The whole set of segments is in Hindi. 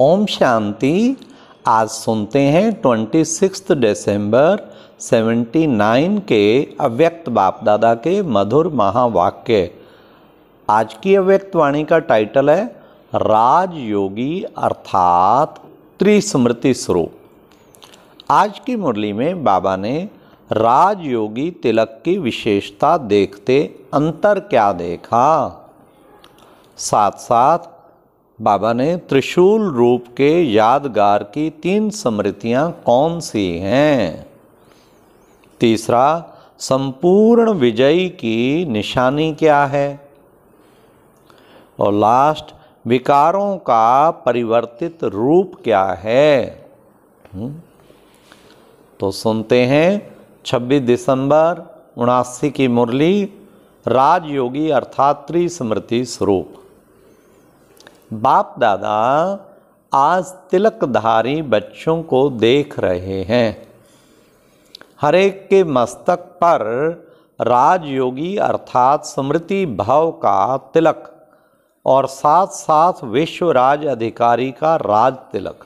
ओम शांति आज सुनते हैं twenty six December seventy nine के अव्यक्त बाप दादा के मधुर महावाक्य आज की अव्यक्त वाणी का टाइटल है राजयोगी अर्थात त्रिस्मृति स्वरूप आज की मुरली में बाबा ने राजयोगी तिलक की विशेषता देखते अंतर क्या देखा साथ साथ बाबा ने त्रिशूल रूप के यादगार की तीन स्मृतियां कौन सी हैं तीसरा संपूर्ण विजयी की निशानी क्या है और लास्ट विकारों का परिवर्तित रूप क्या है हम्म। तो सुनते हैं 26 दिसंबर उनासी की मुरली राजयोगी अर्थात्री स्मृति स्वरूप बाप दादा आज तिलकधारी बच्चों को देख रहे हैं हरेक के मस्तक पर राजयोगी अर्थात स्मृति भाव का तिलक और साथ साथ विश्व राज अधिकारी का राज तिलक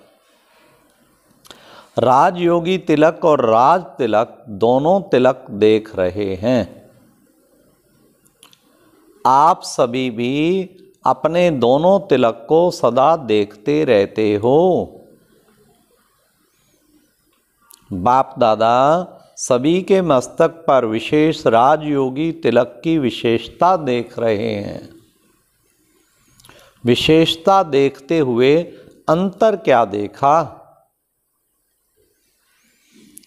राजयोगी तिलक और राज तिलक दोनों तिलक देख रहे हैं आप सभी भी अपने दोनों तिलक को सदा देखते रहते हो बाप दादा सभी के मस्तक पर विशेष राजयोगी तिलक की विशेषता देख रहे हैं विशेषता देखते हुए अंतर क्या देखा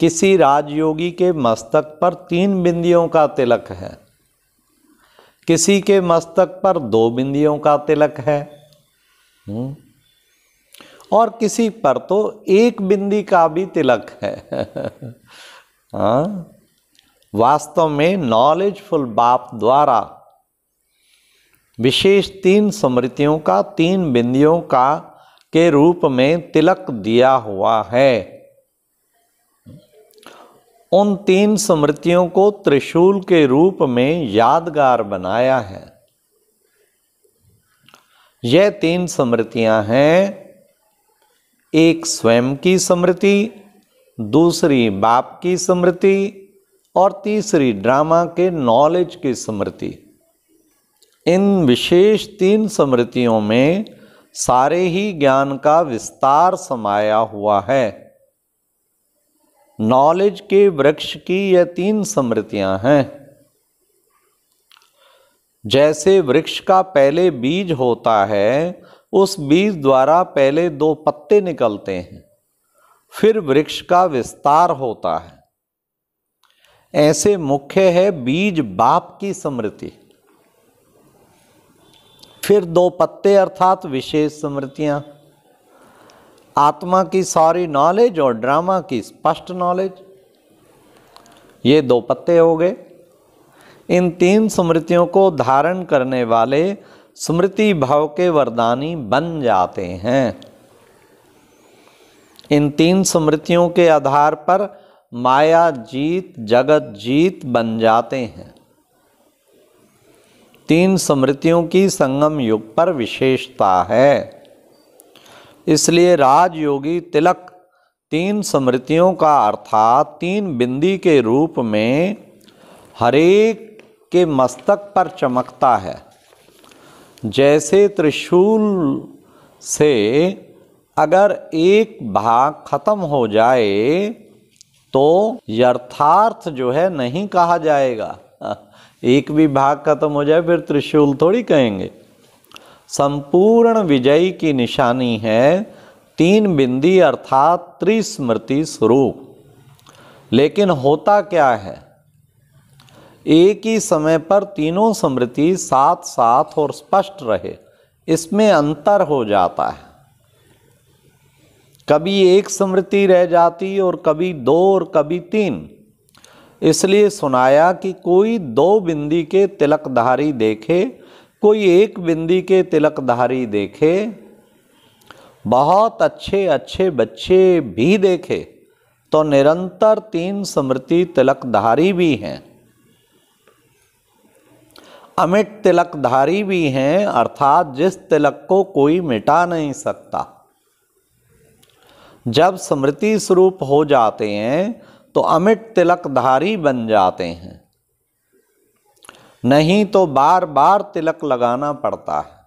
किसी राजयोगी के मस्तक पर तीन बिंदियों का तिलक है किसी के मस्तक पर दो बिंदियों का तिलक है हम्म। और किसी पर तो एक बिंदी का भी तिलक है हाँ। वास्तव में नॉलेजफुल बाप द्वारा विशेष तीन स्मृतियों का तीन बिंदियों का के रूप में तिलक दिया हुआ है उन तीन स्मृतियों को त्रिशूल के रूप में यादगार बनाया है यह तीन स्मृतियां हैं एक स्वयं की स्मृति दूसरी बाप की स्मृति और तीसरी ड्रामा के नॉलेज की स्मृति इन विशेष तीन स्मृतियों में सारे ही ज्ञान का विस्तार समाया हुआ है नॉलेज के वृक्ष की यह तीन समृतियां हैं जैसे वृक्ष का पहले बीज होता है उस बीज द्वारा पहले दो पत्ते निकलते हैं फिर वृक्ष का विस्तार होता है ऐसे मुख्य है बीज बाप की स्मृति फिर दो पत्ते अर्थात विशेष स्मृतियां आत्मा की सारी नॉलेज और ड्रामा की स्पष्ट नॉलेज ये दो पत्ते हो गए इन तीन स्मृतियों को धारण करने वाले स्मृति भाव के वरदानी बन जाते हैं इन तीन स्मृतियों के आधार पर माया जीत जगत जीत बन जाते हैं तीन स्मृतियों की संगम युग पर विशेषता है इसलिए राजयोगी तिलक तीन स्मृतियों का अर्थात तीन बिंदी के रूप में हरेक के मस्तक पर चमकता है जैसे त्रिशूल से अगर एक भाग खत्म हो जाए तो यथार्थ जो है नहीं कहा जाएगा एक भी भाग खत्म हो जाए फिर त्रिशूल थोड़ी कहेंगे संपूर्ण विजयी की निशानी है तीन बिंदी अर्थात त्रिस्मृति स्वरूप लेकिन होता क्या है एक ही समय पर तीनों स्मृति साथ साथ और स्पष्ट रहे इसमें अंतर हो जाता है कभी एक स्मृति रह जाती और कभी दो और कभी तीन इसलिए सुनाया कि कोई दो बिंदी के तिलकधारी देखे कोई एक बिंदी के तिलकधारी देखे बहुत अच्छे अच्छे बच्चे भी देखे तो निरंतर तीन स्मृति तिलकधारी भी हैं अमिट तिलकधारी भी हैं अर्थात जिस तिलक को कोई मिटा नहीं सकता जब स्मृति स्वरूप हो जाते हैं तो अमिट तिलकधारी बन जाते हैं नहीं तो बार बार तिलक लगाना पड़ता है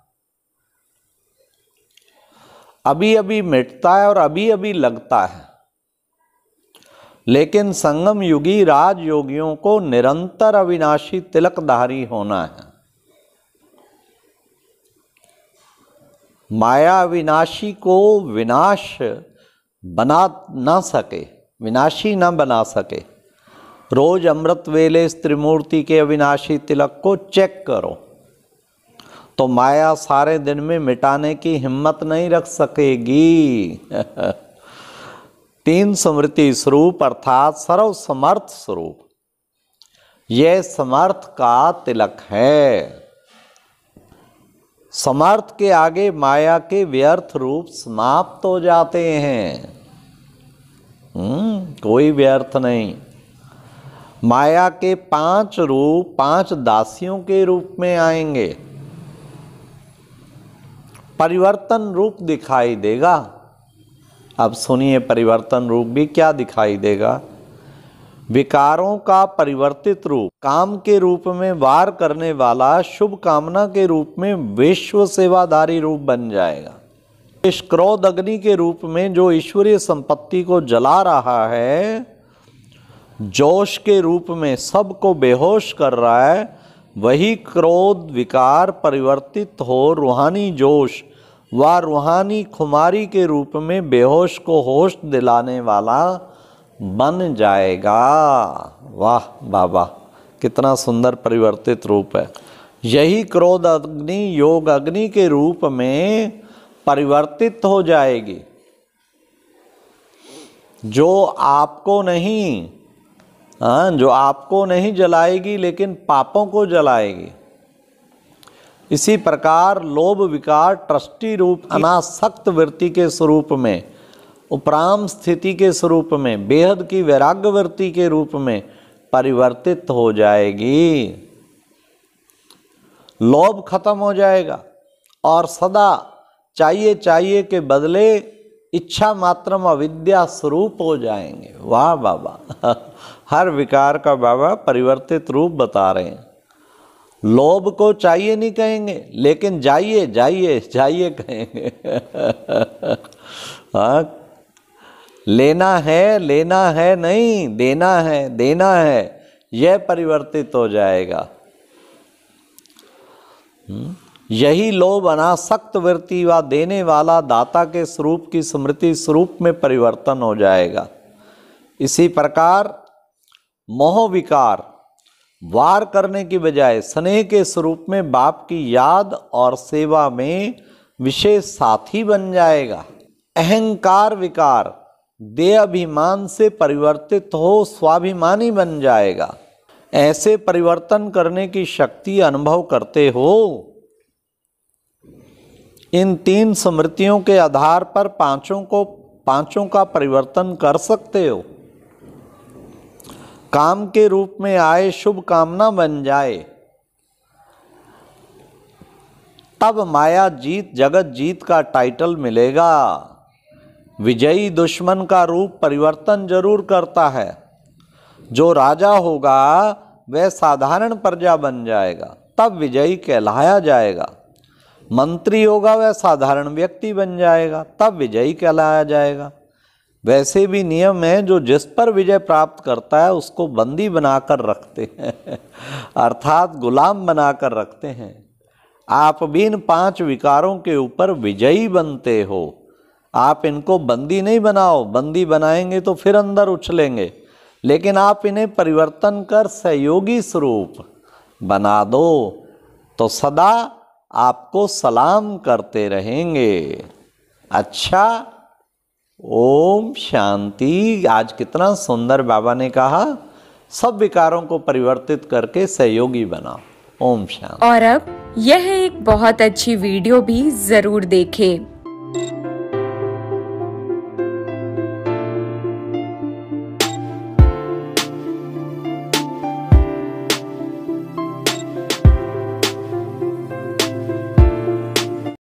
अभी अभी मिटता है और अभी अभी लगता है लेकिन संगम युगी राज योगियों को निरंतर अविनाशी तिलकधारी होना है माया अविनाशी को विनाश बना ना सके विनाशी ना बना सके रोज अमृत वेले इस त्रिमूर्ति के अविनाशी तिलक को चेक करो तो माया सारे दिन में मिटाने की हिम्मत नहीं रख सकेगी तीन स्मृति स्वरूप अर्थात सर्व समर्थ स्वरूप यह समर्थ का तिलक है समर्थ के आगे माया के व्यर्थ रूप समाप्त हो जाते हैं हम्म, कोई व्यर्थ नहीं माया के पांच रूप पांच दासियों के रूप में आएंगे परिवर्तन रूप दिखाई देगा अब सुनिए परिवर्तन रूप भी क्या दिखाई देगा विकारों का परिवर्तित रूप काम के रूप में वार करने वाला शुभ कामना के रूप में विश्व सेवाधारी रूप बन जाएगा इस क्रोध अग्नि के रूप में जो ईश्वरीय संपत्ति को जला रहा है जोश के रूप में सबको बेहोश कर रहा है वही क्रोध विकार परिवर्तित हो रूहानी जोश व रूहानी खुमारी के रूप में बेहोश को होश दिलाने वाला बन जाएगा वाह बाबा कितना सुंदर परिवर्तित रूप है यही क्रोध अग्नि योग अग्नि के रूप में परिवर्तित हो जाएगी जो आपको नहीं हाँ जो आपको नहीं जलाएगी लेकिन पापों को जलाएगी इसी प्रकार लोभ विकार ट्रस्टी रूप अनासक्त वृत्ति के स्वरूप में उपराम स्थिति के स्वरूप में बेहद की वैराग्य वृत्ति के रूप में परिवर्तित हो जाएगी लोभ खत्म हो जाएगा और सदा चाहिए चाहिए के बदले इच्छा मात्रम अविद्या स्वरूप हो जाएंगे वाह बाबा हर विकार का बाबा परिवर्तित रूप बता रहे हैं लोभ को चाहिए नहीं कहेंगे लेकिन जाइए जाइए जाइए कहेंगे हाँ लेना है लेना है नहीं देना है देना है यह परिवर्तित हो जाएगा हम्म? यही लोभ अनासक्त वृत्ति व देने वाला दाता के स्वरूप की स्मृति स्वरूप में परिवर्तन हो जाएगा इसी प्रकार मोह विकार वार करने की बजाय स्नेह के स्वरूप में बाप की याद और सेवा में विशेष साथी बन जाएगा अहंकार विकार देहाभिमान से परिवर्तित हो स्वाभिमानी बन जाएगा ऐसे परिवर्तन करने की शक्ति अनुभव करते हो इन तीन स्मृतियों के आधार पर पांचों को पांचों का परिवर्तन कर सकते हो काम के रूप में आए शुभ कामना बन जाए तब माया जीत जगत जीत का टाइटल मिलेगा विजयी दुश्मन का रूप परिवर्तन जरूर करता है जो राजा होगा वह साधारण प्रजा बन जाएगा तब विजयी कहलाया जाएगा मंत्री होगा वह साधारण व्यक्ति बन जाएगा तब विजयी कहलाया जाएगा वैसे भी नियम है जो जिस पर विजय प्राप्त करता है उसको बंदी बनाकर रखते हैं अर्थात गुलाम बनाकर रखते हैं आप भी इन पांच विकारों के ऊपर विजयी बनते हो आप इनको बंदी नहीं बनाओ बंदी बनाएंगे तो फिर अंदर उछलेंगे लेकिन आप इन्हें परिवर्तन कर सहयोगी स्वरूप बना दो तो सदा आपको सलाम करते रहेंगे अच्छा ओम शांति आज कितना सुंदर बाबा ने कहा सब विकारों को परिवर्तित करके सहयोगी बनाओ ओम शांति और अब यह एक बहुत अच्छी वीडियो भी जरूर देखें